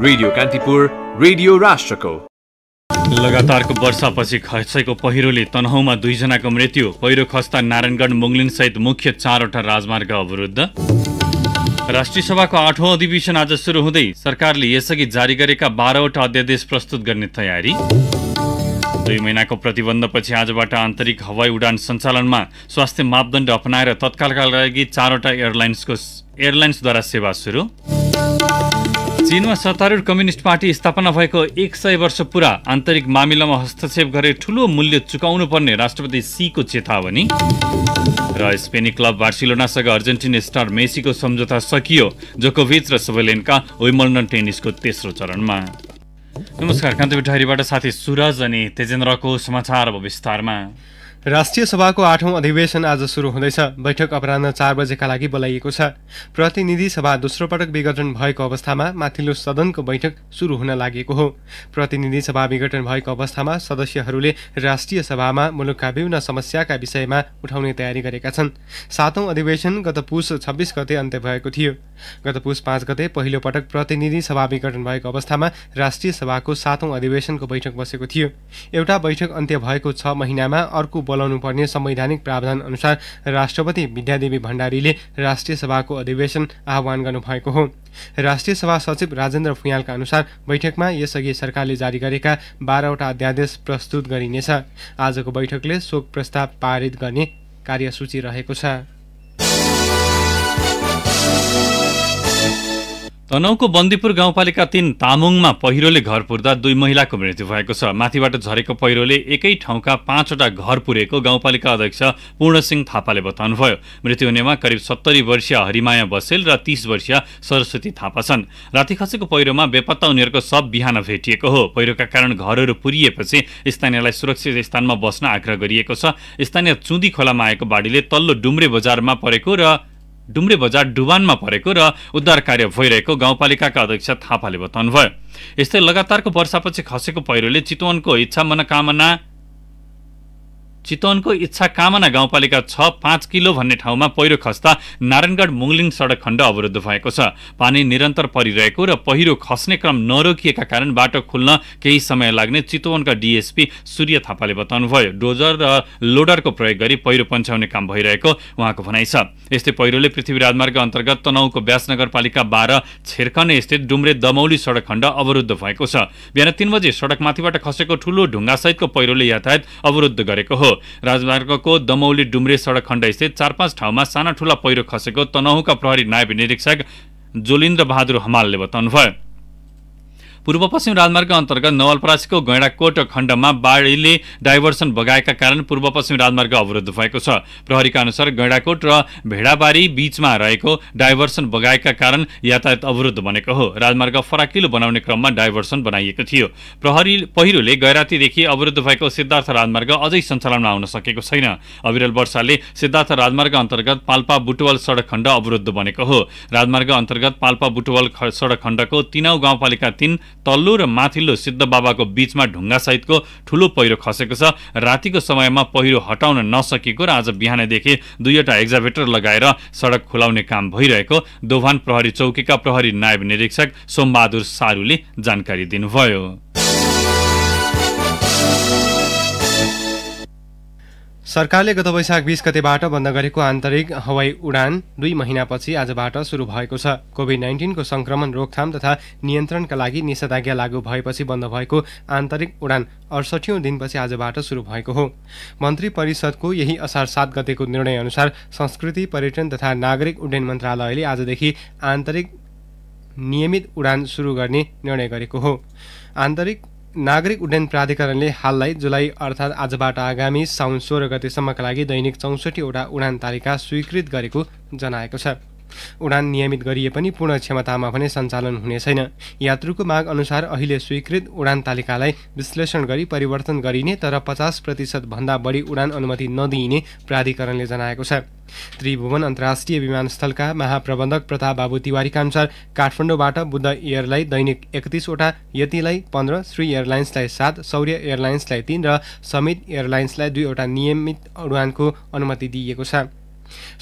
radio Kantipur radio राष्ट्रको लगातारको वर्षापछि खसेको पहिरोले तनहुमा दुईजनाको मृत्यु पहिरो खस्ता नारायणगढ मुङ्लिन सहित मुख्य चारवटा राजमार्ग अवरुद्ध राष्ट्रिय सभाको आठौँ अधिवेशन आज सुरु हुँदै सरकारले यसअघि जारी गरेका बाह्रवटा अध्यादेश प्रस्तुत गर्ने तयारी दुई महिनाको प्रतिबन्धपछि आजबाट आन्तरिक हवाई उडान सञ्चालनमा स्वास्थ्य मापदण्ड अपनाएर तत्कालका लागि चारवटा एयरलाइन्सको एयरलाइन्सद्वारा सेवा सुरु चीनमा सत्तारूढ कम्युनिस्ट पार्टी स्थापना भएको एक सय वर्ष पुरा आन्तरिक मामिलामा हस्तक्षेप गरे ठूलो मूल्य चुकाउनु पर्ने राष्ट्रपति सीको चेतावनी र स्पेनी क्लब बार्सिलोनासँग अर्जेन्टिन स्टार मेसीको सम्झौता सकियो जोकोभिच र सबैलेनका विमल्डन टेनिसको तेस्रो चरणमा नमस्कार कान्तिपुर ठहरीबाट साथी सुरज अनि तेजेन्द्रको समाचार अब विस्तारमा राष्ट्रिय सभाको आठौँ अधिवेशन आज सुरु हुँदैछ बैठक अपरान्ह चार बजेका लागि बोलाइएको छ प्रतिनिधि सभा दोस्रो पटक विघटन भएको अवस्थामा माथिल्लो सदनको बैठक सुरु हुन लागेको हो प्रतिनिधि सभा विघटन भएको अवस्थामा सदस्यहरूले राष्ट्रिय सभामा मुलुकका विभिन्न समस्याका विषयमा उठाउने तयारी गरेका छन् सातौँ अधिवेशन गत पुस छब्बिस गते अन्त्य भएको थियो गत पुस पाँच गते पहिलो पटक प्रतिनिधि सभा विघटन भएको अवस्थामा राष्ट्रिय सभाको सातौँ अधिवेशनको बैठक बसेको थियो एउटा बैठक अन्त्य भएको छ महिनामा अर्को बोलाउनु पर्ने संवैधानिक प्रावधान अनुसार राष्ट्रपति विद्यादेवी भण्डारीले राष्ट्रिय सभाको अधिवेशन आह्वान गर्नुभएको हो राष्ट्रिय सभा सचिव राजेन्द्र फुयालका अनुसार बैठकमा यसअघि सरकारले जारी गरेका बाह्रवटा अध्यादेश प्रस्तुत गरिनेछ आजको बैठकले शोक प्रस्ताव पारित गर्ने कार्यसूची रहेको छ तनहुको बन्दीपुर गाउँपालिका तीन तामुङमा पहिरोले घर पुर्दा दुई महिलाको मृत्यु भएको छ माथिबाट झरेको पहिरोले एकै ठाउँका पाँचवटा घर पुरेको गाउँपालिका अध्यक्ष पूर्णसिंह थापाले बताउनुभयो मृत्यु हुनेमा करिब सत्तरी वर्षीय हरिमाया बसेल र तीस वर्षीय सरस्वती थापा छन् राति खसेको पहिरोमा बेपत्ता उनीहरूको सब बिहान भेटिएको हो पहिरोका कारण घरहरू पुरिएपछि स्थानीयलाई सुरक्षित स्थानमा बस्न आग्रह गरिएको छ स्थानीय चुँदी खोलामा आएको बाढीले तल्लो डुम्रे बजारमा परेको र डुम्रे बजार डुबानमा परेको र उद्धार कार्य भइरहेको गाउँपालिकाका अध्यक्ष थापाले बताउनुभयो यस्तै लगातारको वर्षापछि खसेको पहिरोले चितवनको इच्छा मनोकामना चितवनको इच्छा कामना गाउँपालिका छ पाँच किलो भन्ने ठाउँमा पहिरो खस्दा नारायणगढ मुङलिङ सडक खण्ड अवरुद्ध भएको छ पानी निरन्तर परिरहेको र पहिरो खस्ने क्रम नरोकिएका कारण बाटो खुल्न केही समय लाग्ने चितवनका डिएसपी सूर्य थापाले बताउनुभयो डोजर र लोडरको प्रयोग गरी पहिरो पन्छाउने काम भइरहेको उहाँको भनाइ छ यस्तै पहिरोले पृथ्वी राजमार्ग अन्तर्गत तनहुको व्यास नगरपालिका बाह्र छेर्कने स्थित डुम्रे दमौली सडक खण्ड अवरुद्ध भएको छ बिहान तीन बजे सडकमाथिबाट खसेको ठूलो ढुङ्गासहितको पहिरोले यातायात अवरुद्ध गरेको हो राजमार्गको दमौली डुम्रे सडक खण्डस्थित चार पाँच ठाउँमा साना ठुला पहिरो खसेको तनहुका प्रहरी नायब निरीक्षक जोलिन्द्र बहादुर हमालले बताउनुभयो पूर्व पश्चिम राजमार्ग अन्तर्गत नवलपरासीको गैँडाकोट खण्डमा बाढीले डाइभर्सन बगाएका कारण पूर्व पश्चिम राजमार्ग अवरुद्ध भएको छ प्रहरीका अनुसार गैँडाकोट र भेडाबारी बीचमा रहेको डाइभर्सन बगाएका कारण यातायात अवरुद्ध बनेको हो राजमार्ग फराकिलो बनाउने क्रममा डाइभर्सन बनाइएको थियो प्रहरी पहिरोले गैरातीदेखि अवरुद्ध भएको सिद्धार्थ राजमार्ग अझै सञ्चालनमा आउन सकेको छैन अविरल वर्षाले सिद्धार्थ राजमार्ग अन्तर्गत पाल्पा बुटवल सडक खण्ड अवरुद्ध बनेको हो राजमार्ग अन्तर्गत पाल्पा बुटवल सडक खण्डको तिनौ गाउँपालिका तीन तल्लो र माथिल्लो बाबाको बीचमा ढुङ्गासहितको ठुलो पहिरो खसेको छ रातिको समयमा पहिरो हटाउन नसकेको र आज बिहानैदेखि दुईवटा एक्जाभेटर लगाएर सडक खुलाउने काम भइरहेको दोभान प्रहरी चौकीका प्रहरी नायब निरीक्षक सोमबहादुर सारूले जानकारी दिनुभयो सरकारले गत वैशाख बिस गतेबाट बन्द गरेको आन्तरिक हवाई उडान दुई महिनापछि आजबाट सुरु भएको छ कोभिड नाइन्टिनको संक्रमण रोकथाम तथा नियन्त्रणका लागि निषेधाज्ञा लागू भएपछि बन्द भएको आन्तरिक उडान अडसठीौँ दिनपछि आजबाट सुरु भएको हो मन्त्री परिषदको यही असार सात गतेको निर्णयअनुसार संस्कृति पर्यटन तथा नागरिक उड्डयन मन्त्रालयले आजदेखि आन्तरिक नियमित उडान सुरु गर्ने निर्णय गरेको हो आन्तरिक नागरिक उड्डयन प्राधिकरणले हाललाई जुलाई अर्थात् आजबाट आगामी साउन सोह्र गतेसम्मका लागि दैनिक चौसठीवटा उडान तालिका स्वीकृत गरेको जनाएको छ उडान नियमित गरिए पनि पूर्ण क्षमतामा भने सञ्चालन हुने छैन यात्रुको माग अनुसार अहिले स्वीकृत उडान तालिकालाई विश्लेषण गरी परिवर्तन गरिने तर पचास प्रतिशतभन्दा बढी उडान अनुमति नदिइने प्राधिकरणले जनाएको छ त्रिभुवन अन्तर्राष्ट्रिय विमानस्थलका महाप्रबन्धक प्रताप बाबु तिवारीका अनुसार काठमाडौँबाट बुद्ध एयरलाई दैनिक एकतिसवटा यतिलाई पन्ध्र श्री एयरलाइन्सलाई सात सौर्य एयरलाइन्सलाई तिन र समित एयरलाइन्सलाई दुईवटा नियमित उडानको अनुमति दिइएको छ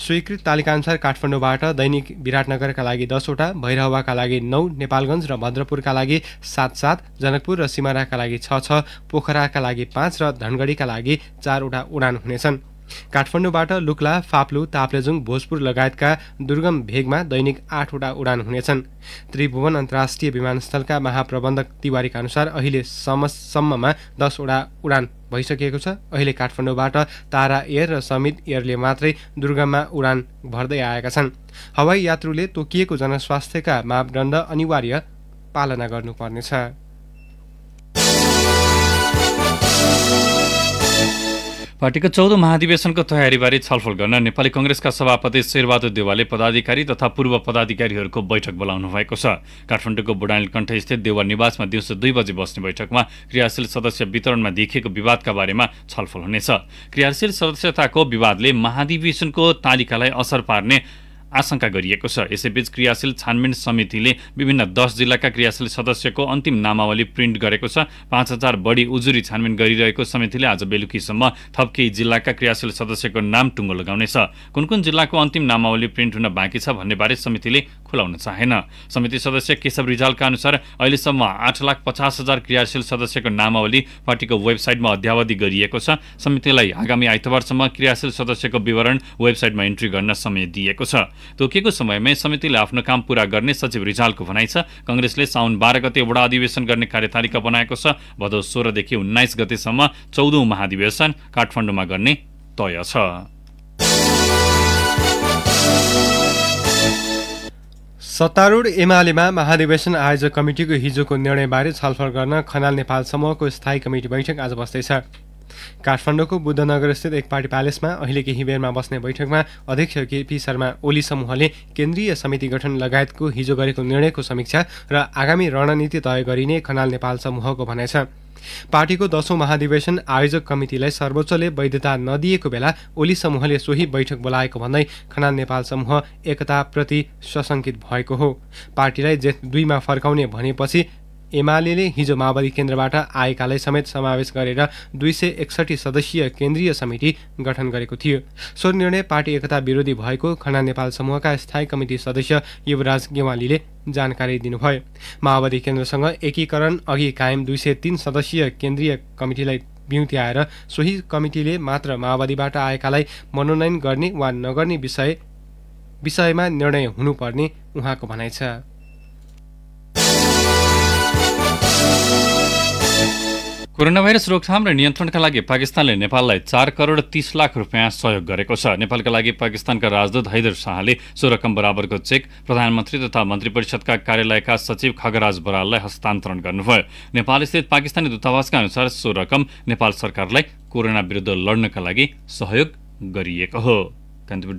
स्वीकृत तालिकाअनुसार काठमाडौँबाट दैनिक विराटनगरका लागि दसवटा भैरहवाका लागि नौ नेपालगञ्ज र भद्रपुरका लागि सात सात जनकपुर र सिमाराका लागि छ छ पोखराका लागि पाँच र धनगढीका लागि चारवटा उडान हुनेछन् काठमाडौँबाट लुक्ला फाप्लु ताप्लेजुङ भोजपुर लगायतका दुर्गम भेगमा दैनिक आठवटा उडान हुनेछन् त्रिभुवन अन्तर्राष्ट्रिय विमानस्थलका महाप्रबन्धक तिवारीका अनुसार अहिले अहिलेसम्ममा दसवटा उडान भइसकेको छ अहिले काठमाडौँबाट तारा एयर र समित एयरले मात्रै दुर्गममा उडान भर्दै आएका छन् हवाई यात्रुले तोकिएको जनस्वास्थ्यका मापदण्ड अनिवार्य पालना गर्नुपर्नेछ पार्टीको चौध महाधिवेशनको तयारीबारे छलफल गर्न नेपाली कङ्ग्रेसका सभापति शेरबहादुर देवालले पदाधिकारी तथा पूर्व पदाधिकारीहरूको बैठक बोलाउनु भएको छ काठमाडौँको बुढानी कण्ठस्थित देवा निवासमा दिउँसो दुई बजे बस्ने बैठकमा क्रियाशील सदस्य वितरणमा देखिएको विवादका बारेमा छलफल हुनेछ क्रियाशील सदस्यताको विवादले महाधिवेशनको तालिकालाई असर पार्ने आशंका गरिएको छ यसैबीच क्रियाशील छानबिन समितिले विभिन्न दस जिल्लाका क्रियाशील सदस्यको अन्तिम नामावली प्रिन्ट गरेको छ पाँच हजार बढी उजुरी छानबिन गरिरहेको समितिले आज बेलुकीसम्म थप केही जिल्लाका क्रियाशील सदस्यको नाम टुङ्गो लगाउनेछ कुन कुन जिल्लाको अन्तिम नामावली प्रिन्ट हुन बाँकी छ भन्नेबारे समितिले खुलाउन चाहेन समिति सदस्य केशव रिजालका अनुसार अहिलेसम्म आठ लाख पचास हजार क्रियाशील सदस्यको नामावली पार्टीको वेबसाइटमा अध्यावधि गरिएको छ समितिलाई आगामी आइतबारसम्म क्रियाशील सदस्यको विवरण वेबसाइटमा इन्ट्री गर्न समय दिएको छ तोकेको समयमै समितिले आफ्नो काम पूरा गर्ने सचिव रिजालको भनाइ छ कङ्ग्रेसले साउन बाह्र गते वडा अधिवेशन गर्ने कार्यतालिका बनाएको छ भदौ सोह्रदेखि उन्नाइस गतेसम्म चौधौँ महाधिवेशन काठमाडौँमा गर्ने तय छ सत्तारूढ एमालेमा महाधिवेशन आयोजक कमिटिको हिजोको निर्णयबारे छलफल गर्न खनाल नेपाल समूहको स्थायी कमिटी बैठक आज बस्दैछ काठमाडौँको बुद्धनगरस्थित एक पार्टी प्यालेसमा अहिले केही बेरमा बस्ने बैठकमा अध्यक्ष केपी शर्मा ओली समूहले केन्द्रीय समिति गठन लगायतको हिजो गरेको निर्णयको समीक्षा र आगामी रणनीति तय गरिने खनाल नेपाल समूहको भनाइ छ पार्टीको दशौं महाधिवेशन आयोजक कमिटिलाई सर्वोच्चले वैधता नदिएको बेला ओली समूहले सोही बैठक बोलाएको भन्दै खनाल नेपाल समूह एकताप्रति सशङ्कित भएको हो पार्टीलाई जेठ दुईमा फर्काउने भनेपछि एमाले हिजो माओवादी केन्द्रबाट आएकालाई समेत समावेश गरेर दुई सय एकसठी सदस्यीय केन्द्रीय समिति गठन गरेको थियो सो निर्णय पार्टी एकता विरोधी भएको खना नेपाल समूहका स्थायी कमिटी सदस्य युवराज गेवालीले जानकारी दिनुभयो माओवादी केन्द्रसँग एकीकरण अघि कायम दुई सय तिन सदस्यीय केन्द्रीय कमिटिलाई बिउत्याएर सोही कमिटीले मात्र माओवादीबाट आएकालाई मनोनयन गर्ने वा नगर्ने विषय विषयमा निर्णय हुनुपर्ने उहाँको भनाइ छ कोरोना भाइरस रोकथाम र नियन्त्रणका लागि पाकिस्तानले नेपाललाई चार करोड तीस लाख रुपियाँ सहयोग गरेको छ नेपालका लागि पाकिस्तानका राजदूत हैदर शाहले सो रकम बराबरको चेक प्रधानमन्त्री तथा मन्त्री परिषदका कार्यालयका सचिव खगराज बराललाई हस्तान्तरण गर्नुभयो नेपालस्थित पाकिस्तानी दूतावासका अनुसार सो रकम नेपाल सरकारलाई कोरोना विरुद्ध लड्नका लागि सहयोग गरिएको हो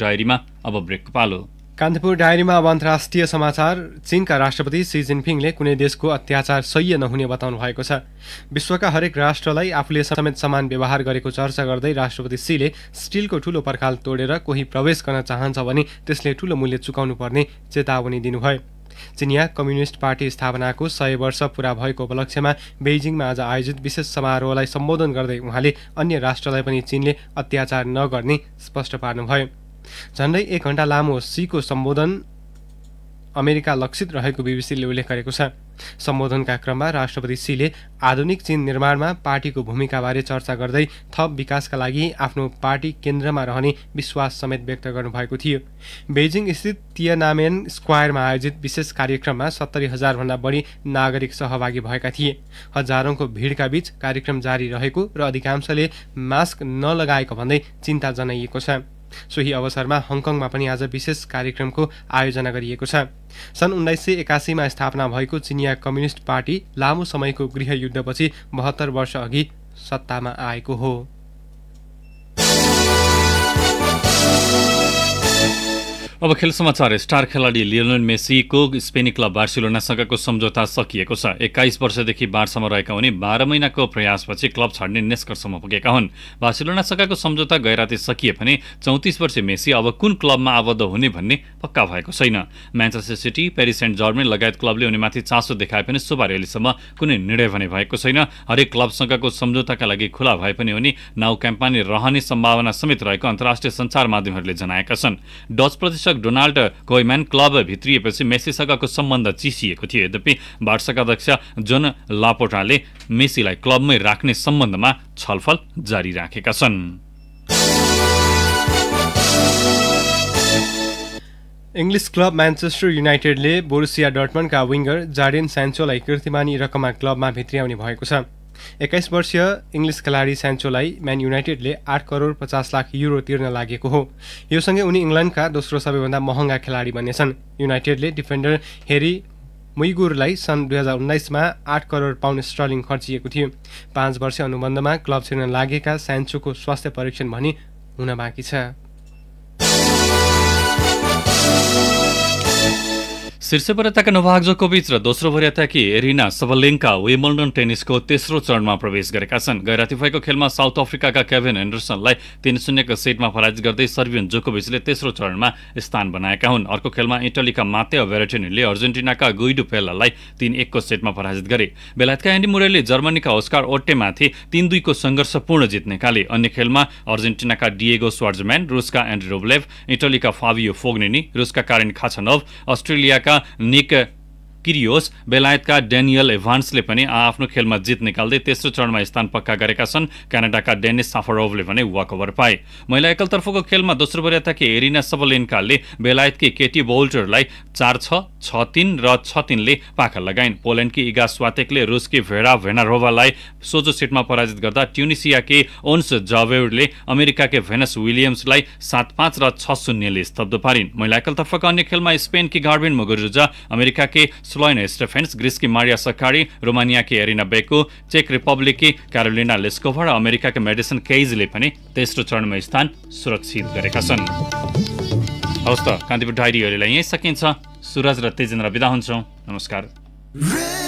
डायरीमा अब ब्रेक पालो कान्तिपुर डायरीमा अब अन्तर्राष्ट्रिय समाचार चीनका राष्ट्रपति सी जिनपिङले कुनै देशको अत्याचार सह्य नहुने बताउनु भएको छ विश्वका हरेक राष्ट्रलाई आफूले समेत समान व्यवहार गरेको चर्चा गर्दै राष्ट्रपति सीले स्टिलको ठूलो पर्खाल तोडेर कोही प्रवेश गर्न चाहन्छ भने त्यसले ठूलो मूल्य चुकाउनु पर्ने चेतावनी दिनुभयो चिनिया कम्युनिस्ट पार्टी स्थापनाको सय वर्ष पुरा भएको उपलक्ष्यमा बेजिङमा आज आयोजित विशेष समारोहलाई सम्बोधन गर्दै उहाँले अन्य राष्ट्रलाई पनि चीनले अत्याचार नगर्ने स्पष्ट पार्नुभयो झन्डै एक घण्टा लामो सीको सम्बोधन अमेरिका लक्षित रहेको बिबिसीले उल्लेख गरेको छ सम्बोधनका क्रममा राष्ट्रपति सीले आधुनिक चीन निर्माणमा पार्टीको भूमिकाबारे चर्चा गर्दै थप विकासका लागि आफ्नो पार्टी केन्द्रमा रहने विश्वास समेत व्यक्त गर्नुभएको थियो बेजिङ स्थित तियनामेन स्क्वायरमा आयोजित विशेष कार्यक्रममा सत्तरी हजारभन्दा बढी नागरिक सहभागी भएका थिए हजारौँको भिडका बीच कार्यक्रम जारी रहेको र अधिकांशले मास्क नलगाएको भन्दै चिन्ता जनाइएको छ सोही अवसरमा हङकङमा पनि आज विशेष कार्यक्रमको आयोजना गरिएको छ सन् उन्नाइस सय एकासीमा स्थापना भएको चिनिया कम्युनिस्ट पार्टी लामो समयको गृहयुद्धपछि बहत्तर वर्षअघि सत्तामा आएको हो अब खेल समाचार स्टार खेलाडी लियोनल मेसीको स्पेनी क्लब बार्सिलोनासँगको सम्झौता सकिएको छ एक्काइस वर्षदेखि बार्सामा रहेका उनी बाह्र महिनाको प्रयासपछि क्लब छाड्ने निष्कर्षमा पुगेका हुन् बार्सिलोनासँगको सम्झौता गैराती सकिए पनि चौतिस वर्ष मेसी अब कुन क्लबमा आबद्ध हुने भन्ने पक्का भएको छैन Manchester City Paris and Germany लगायत क्लबले उनीमाथि चासो देखाए पनि सुबार कुनै निर्णय भने भएको छैन हरेक क्लबसँगको सम्झौताका लागि खुला भए पनि उनी नाउ क्याम्पानी रहने सम्भावना समेत रहेको अन्तर्राष्ट्रिय सञ्चार माध्यमहरूले जनाएका छन् डच प्रदेश निर्देशक डोनाल्ड गोइम्यान क्लब भित्रिएपछि मेसीसँगको सम्बन्ध चिसिएको थियो यद्यपि वार्षका अध्यक्ष जोन लापोटाले मेसीलाई क्लबमै राख्ने सम्बन्धमा छलफल जारी राखेका छन् इङ्ग्लिस क्लब म्यान्चेस्टर युनाइटेडले बोरुसिया डटमनका विङ्गर जार्डेन सेन्चोलाई कीर्तिमानी रकममा क्लबमा भित्रियाउने भएको छ एक्काइस वर्षीय इङ्ग्लिस खेलाडी स्यान्चोलाई म्यान युनाइटेडले आठ करोड पचास लाख युरो तिर्न लागेको हो योसँगै उनी इङ्ल्यान्डका दोस्रो सबैभन्दा महँगा खेलाडी बनेछन् युनाइटेडले डिफेन्डर हेरी मुइगुरलाई सन् दुई हजार उन्नाइसमा आठ करोड पाउन्ड स्टर्लिङ खर्चिएको थियो पाँच वर्ष अनुबन्धमा क्लब छिर्न लागेका स्यान्चोको स्वास्थ्य परीक्षण भनी हुन बाँकी छ शीर्ष पर्यताका नोभाक जोकोविच र दोस्रो पर्यताकी एरिना सबलेङ्का वेमल्डन टेनिसको तेस्रो चरणमा प्रवेश गरेका छन् राति भएको खेलमा साउथ अफ्रिकाका केभिन एन्डरसनलाई तीन शून्यको सेटमा पराजित गर्दै सर्बियन जोकोविचले तेस्रो चरणमा स्थान बनाएका हुन् अर्को खेलमा इटलीका माते भेरेटिनीले अर्जेन्टिनाका गुइडु पेलालाई तीन एकको सेटमा पराजित गरे बेलायतका एन्डी मुरेले जर्मनीका ओस्कार ओटेमाथि तीन दुईको सङ्घर्षपूर्ण जित निकाले अन्य खेलमा अर्जेन्टिनाका डिएगो स्वार्जम्यान रुसका एन्ड्रोब्लेभ इटलीका फाभियो फोग्नेनी रुसका कारिन खाछनभ अस्ट्रेलियाका Nick किरियोस बेलायतका डेनियल एभान्सले पनि आफ्नो खेलमा जित निकाल्दै तेस्रो चरणमा स्थान पक्का गरेका छन् क्यानाडाका डेनिस साफरोभले भने ओभर पाए महिला एकलतर्फको खेलमा दोस्रो वरियताकी एरिना सबलेन्कालले बेलायतकी केटी बोल्टरलाई चार छ छ तिन र छ तिनले पाखा लगाइन् पोल्यान्डकी इगा स्वातेकले रुसकी भेडा भेनारोभालाई सोझो सिटमा पराजित गर्दा ट्युनिसियाकी ओन्स जावेडले अमेरिकाकी भेनस विलियम्सलाई सात पाँच र छ शून्यले स्तब्ध पारिन् महिला एकलतर्फका अन्य खेलमा स्पेनकी गार्बिन मुगुरुजा अमेरिकाकी स्लोइन स्टेफेन्स ग्रिसकी मारिया सकारी रोमानियाकी एरिना बेको चेक रिपब्लिककी क्यारोलिना लेस्कोभा र अमेरिकाकी मेडिसन केइजले पनि तेस्रो चरणमा स्थान सुरक्षित गरेका छन् हवस् त कान्तिपुर डायरीहरूलाई यहीँ सकिन्छ सुरज र तेजेन्द्र बिदा हुन्छौँ नमस्कार